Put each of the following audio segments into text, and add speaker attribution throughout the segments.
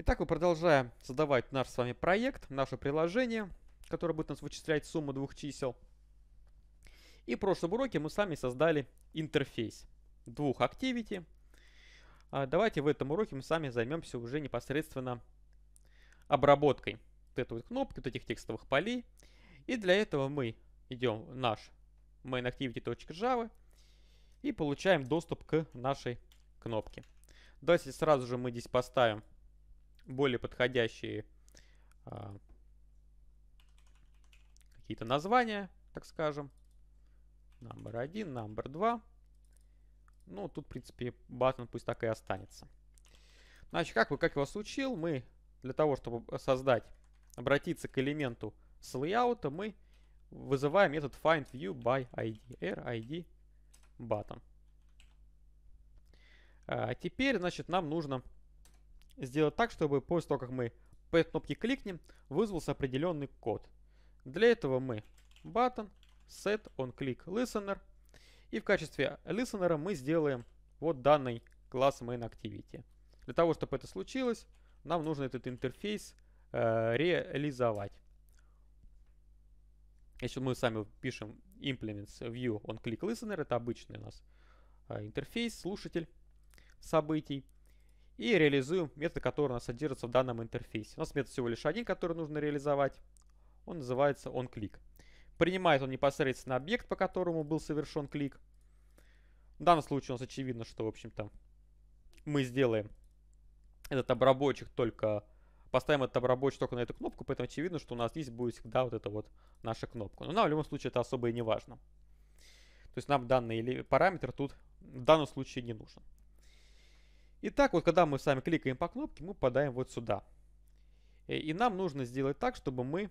Speaker 1: Итак, мы продолжаем создавать наш с вами проект, наше приложение, которое будет нас вычислять сумму двух чисел. И в прошлом уроке мы сами создали интерфейс двух activity. А, давайте в этом уроке мы сами займемся уже непосредственно обработкой вот этой вот кнопки, вот этих текстовых полей. И для этого мы идем в наш mainActivity.java и получаем доступ к нашей кнопке. Давайте сразу же мы здесь поставим более подходящие а, какие-то названия, так скажем. Number 1, number 2. Ну, тут, в принципе, батон пусть так и останется. Значит, как, вы, как я вас учил, мы для того, чтобы создать, обратиться к элементу с layout, мы вызываем метод findViewById, RID button. А теперь, значит, нам нужно сделать так, чтобы после того, как мы по этой кнопке кликнем, вызвался определенный код. Для этого мы button, set, on click, listener. И в качестве listener мы сделаем вот данный класс mainActivity. Для того, чтобы это случилось, нам нужно этот интерфейс э, реализовать. Если мы сами пишем implements view on click listener, это обычный у нас э, интерфейс, слушатель событий и реализуем метод, который у нас содержится в данном интерфейсе. У нас метод всего лишь один, который нужно реализовать. Он называется onClick. Принимает он непосредственно объект, по которому был совершен клик. В данном случае у нас очевидно, что, в общем-то, мы сделаем этот обработчик только... Поставим этот обработчик только на эту кнопку, поэтому очевидно, что у нас здесь будет всегда вот эта вот наша кнопка. Но нам в любом случае это особо и не важно. То есть нам данный параметр тут в данном случае не нужен. Итак, вот когда мы с вами кликаем по кнопке, мы попадаем вот сюда. Э, и нам нужно сделать так, чтобы мы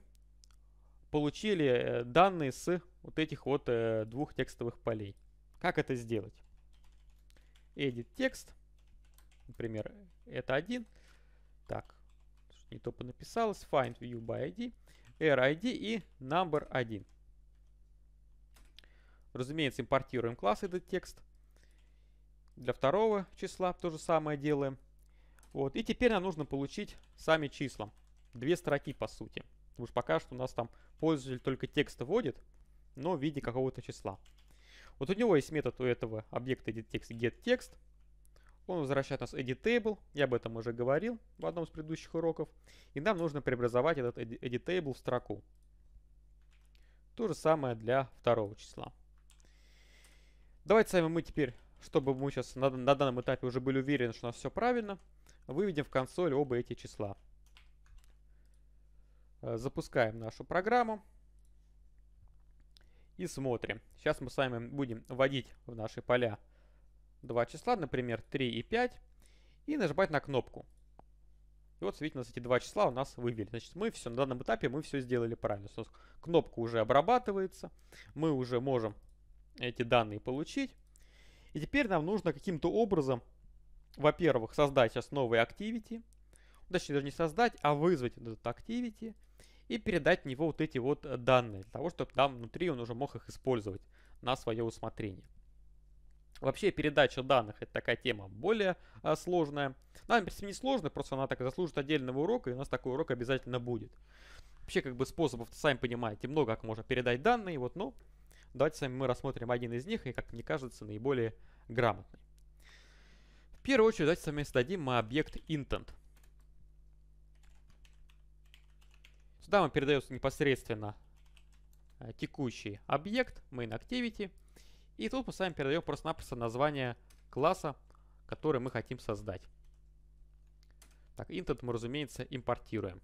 Speaker 1: получили э, данные с вот этих вот э, двух текстовых полей. Как это сделать? Edit текст. Например, это один. Так, не то понаписалось. Find view by ID, r_id и number 1. Разумеется, импортируем класс этот текст. Для второго числа то же самое делаем. Вот. И теперь нам нужно получить сами числа. Две строки, по сути. Потому что пока что у нас там пользователь только текст вводит, но в виде какого-то числа. Вот у него есть метод у этого объекта getText getText. Он возвращает нас editTable. Я об этом уже говорил в одном из предыдущих уроков. И нам нужно преобразовать этот editTable в строку. То же самое для второго числа. Давайте с вами мы теперь чтобы мы сейчас на, на данном этапе уже были уверены, что у нас все правильно, выведем в консоль оба эти числа. Э, запускаем нашу программу и смотрим. Сейчас мы с вами будем вводить в наши поля два числа, например, 3 и 5, и нажимать на кнопку. И вот, видите, у нас эти два числа у нас вывели. Значит, мы все, на данном этапе мы все сделали правильно. У нас кнопка уже обрабатывается, мы уже можем эти данные получить. И теперь нам нужно каким-то образом, во-первых, создать сейчас новый Activity, точнее даже не создать, а вызвать этот Activity и передать в него вот эти вот э, данные, для того, чтобы там внутри он уже мог их использовать на свое усмотрение. Вообще передача данных это такая тема более а, сложная. Ну, она, в принципе, не сложная, просто она так заслужит отдельного урока, и у нас такой урок обязательно будет. Вообще, как бы способов, сами понимаете, много как можно передать данные, вот, но Давайте с вами мы рассмотрим один из них и, как мне кажется, наиболее грамотный. В первую очередь давайте с вами создадим мы объект intent. Сюда мы передается непосредственно э, текущий объект, main activity. И тут мы с вами передаем просто-напросто название класса, который мы хотим создать. Так, intent мы, разумеется, импортируем.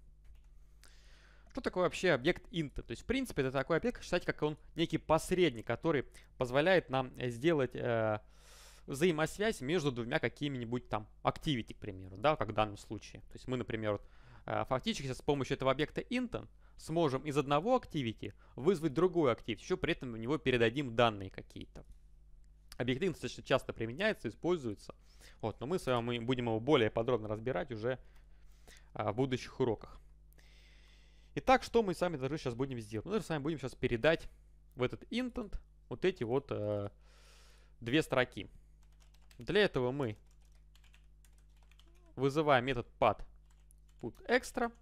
Speaker 1: Что такое вообще объект int? То есть, в принципе, это такой объект, считайте, как он некий посредник, который позволяет нам э, сделать э, взаимосвязь между двумя какими-нибудь там activity, к примеру, да, как в данном случае. То есть мы, например, вот, э, фактически с помощью этого объекта int сможем из одного activity вызвать другой activity, еще при этом в него передадим данные какие-то. Объект int достаточно часто применяется, используется. Вот, но мы с вами будем его более подробно разбирать уже э, в будущих уроках. Итак, что мы сами даже сейчас будем сделать? Мы даже сами будем сейчас передать в этот intent вот эти вот э, две строки. Для этого мы вызываем метод pad put extra.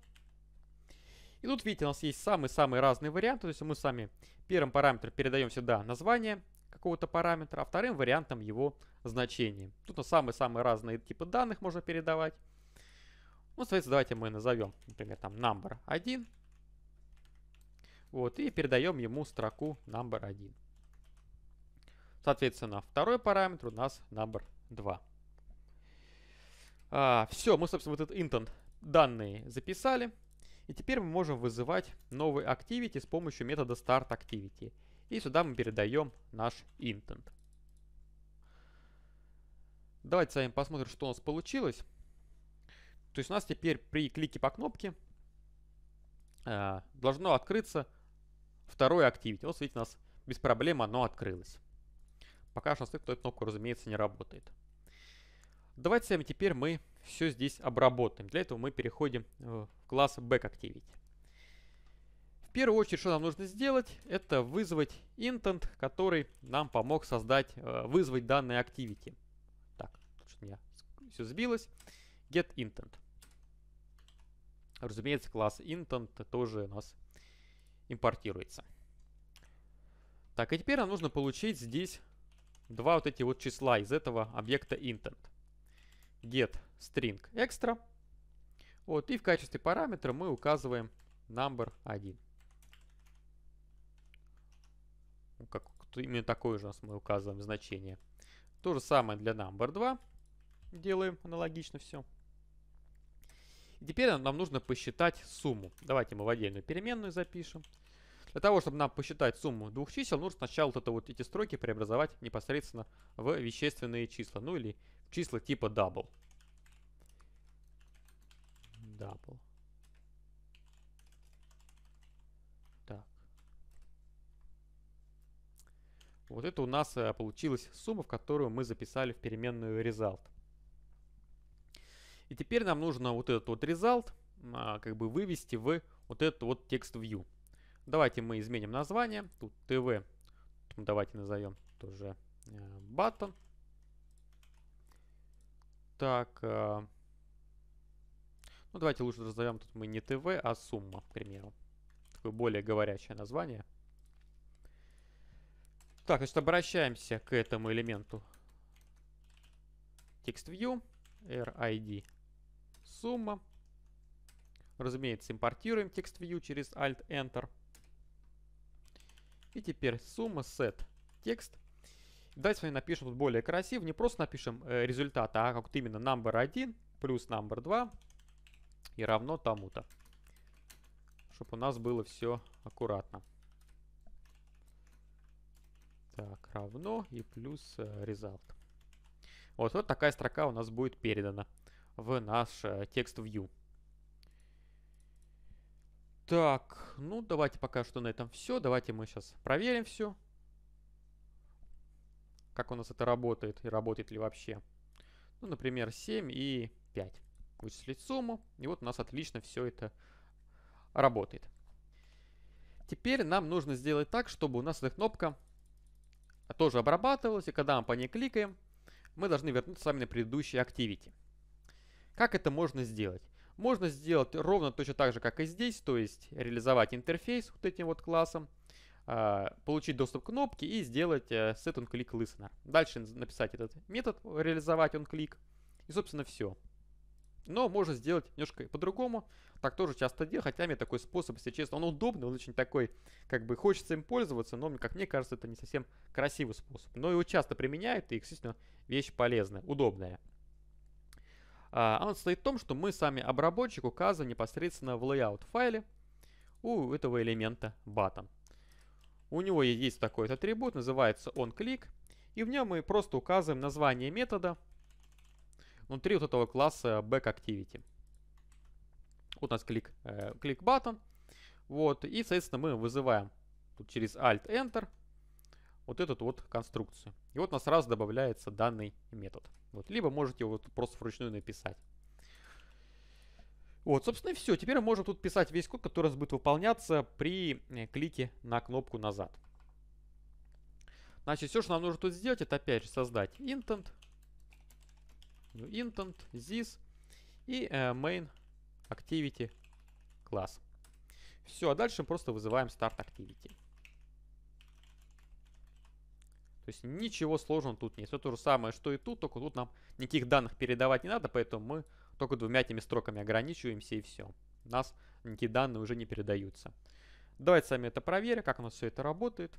Speaker 1: И тут, видите, у нас есть самые-самые разные варианты. То есть мы сами первым параметром передаем сюда название какого-то параметра, а вторым вариантом его значение. Тут самые-самые разные типы данных можно передавать. Ну, соответственно, давайте мы назовем, например, там number 1. Вот, и передаем ему строку number 1. Соответственно, второй параметр у нас number 2. А, все, мы, собственно, вот этот intent данные записали. И теперь мы можем вызывать новый activity с помощью метода startActivity. И сюда мы передаем наш intent. Давайте с вами посмотрим, что у нас получилось. То есть у нас теперь при клике по кнопке э, должно открыться Второе Activity. Вот, смотрите, у нас без проблем оно открылось. Пока шансовая кнопка, разумеется, не работает. Давайте с вами теперь мы все здесь обработаем. Для этого мы переходим э, в класс BackActivity. В первую очередь, что нам нужно сделать, это вызвать intent, который нам помог создать, э, вызвать данные activity. Так, что-то меня все сбилось. Get intent. Разумеется, класс intent тоже у нас импортируется. Так, и теперь нам нужно получить здесь два вот эти вот числа из этого объекта intent. Get string extra. Вот, и в качестве параметра мы указываем number 1. Ну, как, именно такое же у нас мы указываем значение. То же самое для number 2. Делаем аналогично все. И теперь нам нужно посчитать сумму. Давайте мы в отдельную переменную запишем. Для того, чтобы нам посчитать сумму двух чисел, нужно сначала вот, это вот эти строки преобразовать непосредственно в вещественные числа. Ну или в числа типа double. Double. Так. Вот это у нас э, получилась сумма, в которую мы записали в переменную result. И теперь нам нужно вот этот вот result а, как бы вывести в вот этот вот текст view. Давайте мы изменим название. Тут tv. Ну, давайте назовем тоже э, button. Так. А, ну давайте лучше назовем тут мы не tv, а сумма, к примеру. Такое более говорящее название. Так, значит, обращаемся к этому элементу TextView, RID сумма. Разумеется, импортируем текст view через Alt-Enter. И теперь сумма set текст. Давайте с вами напишем тут более красиво. Не просто напишем э, результат, а как именно number 1 плюс number 2 и равно тому-то. Чтобы у нас было все аккуратно. Так, равно и плюс э, result. Вот, вот такая строка у нас будет передана в наш э, текст view. Так, ну давайте пока что на этом все. Давайте мы сейчас проверим все. Как у нас это работает и работает ли вообще. Ну, например, 7 и 5. Вычислить сумму. И вот у нас отлично все это работает. Теперь нам нужно сделать так, чтобы у нас эта кнопка тоже обрабатывалась. И когда мы по ней кликаем, мы должны вернуться с вами на предыдущий Activity. Как это можно сделать? Можно сделать ровно точно так же, как и здесь, то есть реализовать интерфейс вот этим вот классом, а, получить доступ к кнопке и сделать э, set on listener. Дальше написать этот метод, реализовать on click и собственно все. Но можно сделать немножко по-другому. Так тоже часто делаю, хотя мне такой способ, если честно, он удобный, он очень такой, как бы хочется им пользоваться, но, как мне кажется, это не совсем красивый способ. Но его часто применяют, и, естественно, вещь полезная, удобная. А, а он состоит в том, что мы сами обработчик указываем непосредственно в layout файле у этого элемента button. У него есть такой атрибут, называется он клик, и в нем мы просто указываем название метода внутри вот этого класса backActivity. Вот у нас клик, э, клик button. Вот, и, соответственно, мы вызываем тут через Alt-Enter вот этот вот конструкцию. И вот у нас раз добавляется данный метод. Вот. Либо можете его вот просто вручную написать. Вот, собственно, и все. Теперь мы можем тут писать весь код, который будет выполняться при э, клике на кнопку «Назад». Значит, все, что нам нужно тут сделать, это опять же создать intent, new ну, intent, this и э, main activity класс. Все, а дальше мы просто вызываем start activity. То есть ничего сложного тут нет. Все то же самое, что и тут, только тут нам никаких данных передавать не надо, поэтому мы только двумя этими строками ограничиваемся и все. У нас никакие данные уже не передаются. Давайте сами это проверим, как у нас все это работает.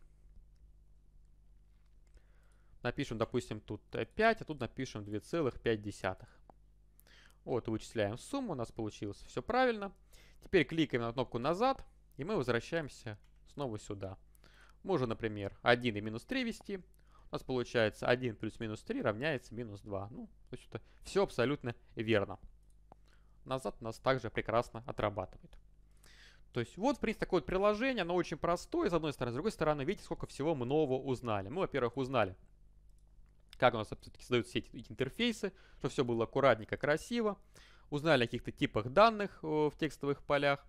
Speaker 1: Напишем, допустим, тут 5, а тут напишем 2,5. Вот, вычисляем сумму, у нас получилось все правильно. Теперь кликаем на кнопку «Назад», и мы возвращаемся снова сюда. Можно, например, 1 и минус 3 вести. У нас получается 1 плюс минус 3 равняется минус 2. Ну, то есть это все абсолютно верно. Назад у нас также прекрасно отрабатывает. То есть вот, в принципе, такое вот приложение, оно очень простое, с одной стороны. С другой стороны, видите, сколько всего мы нового узнали. Мы, во-первых, узнали, как у нас все-таки создаются все эти интерфейсы, что все было аккуратненько, красиво. Узнали о каких-то типах данных э, в текстовых полях.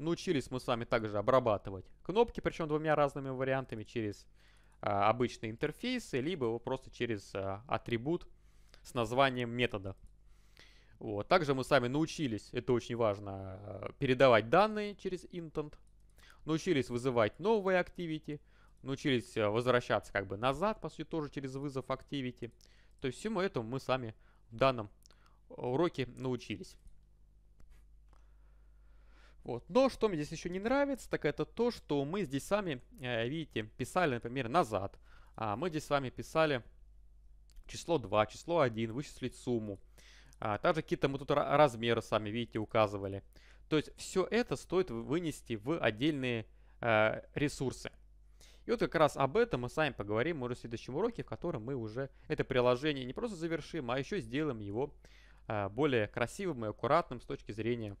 Speaker 1: Научились мы с вами также обрабатывать кнопки, причем двумя разными вариантами, через а, обычные интерфейсы, либо просто через а, атрибут с названием метода. Вот. Также мы с вами научились, это очень важно, а, передавать данные через intent, научились вызывать новые activity, научились а, возвращаться как бы назад, по сути, тоже через вызов activity. То есть всему этому мы с вами в данном а, уроке научились. Вот. Но что мне здесь еще не нравится, так это то, что мы здесь с вами, э, видите, писали, например, назад. А мы здесь с вами писали число 2, число 1, вычислить сумму. А также какие-то мы тут размеры сами, видите, указывали. То есть все это стоит вынести в отдельные э, ресурсы. И вот как раз об этом мы с вами поговорим уже в следующем уроке, в котором мы уже это приложение не просто завершим, а еще сделаем его э, более красивым и аккуратным с точки зрения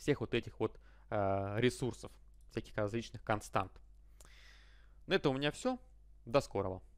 Speaker 1: всех вот этих вот а, ресурсов, всяких различных констант. На этом у меня все. До скорого.